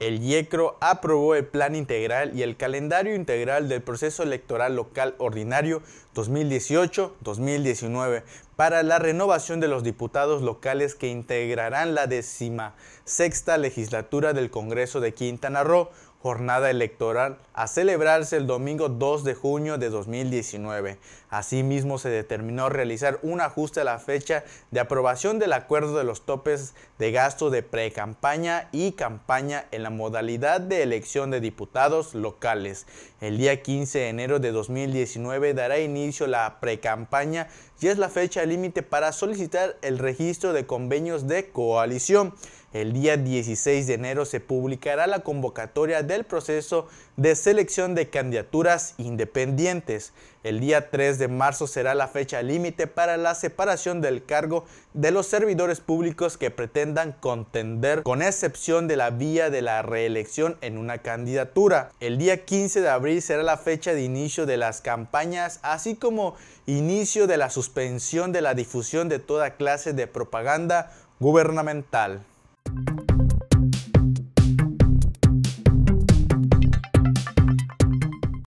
El IECRO aprobó el plan integral y el calendario integral del proceso electoral local ordinario 2018-2019 para la renovación de los diputados locales que integrarán la décima sexta legislatura del Congreso de Quintana Roo, jornada electoral a celebrarse el domingo 2 de junio de 2019. Asimismo, se determinó realizar un ajuste a la fecha de aprobación del acuerdo de los topes de gasto de precampaña y campaña en la modalidad de elección de diputados locales. El día 15 de enero de 2019 dará inicio la precampaña y es la fecha límite para solicitar el registro de convenios de coalición. El día 16 de enero se publicará la convocatoria del proceso de selección de candidaturas independientes. El día 3 de marzo será la fecha límite para la separación del cargo de los servidores públicos que pretendan contender con excepción de la vía de la reelección en una candidatura. El día 15 de abril será la fecha de inicio de las campañas, así como inicio de la suspensión de la difusión de toda clase de propaganda gubernamental.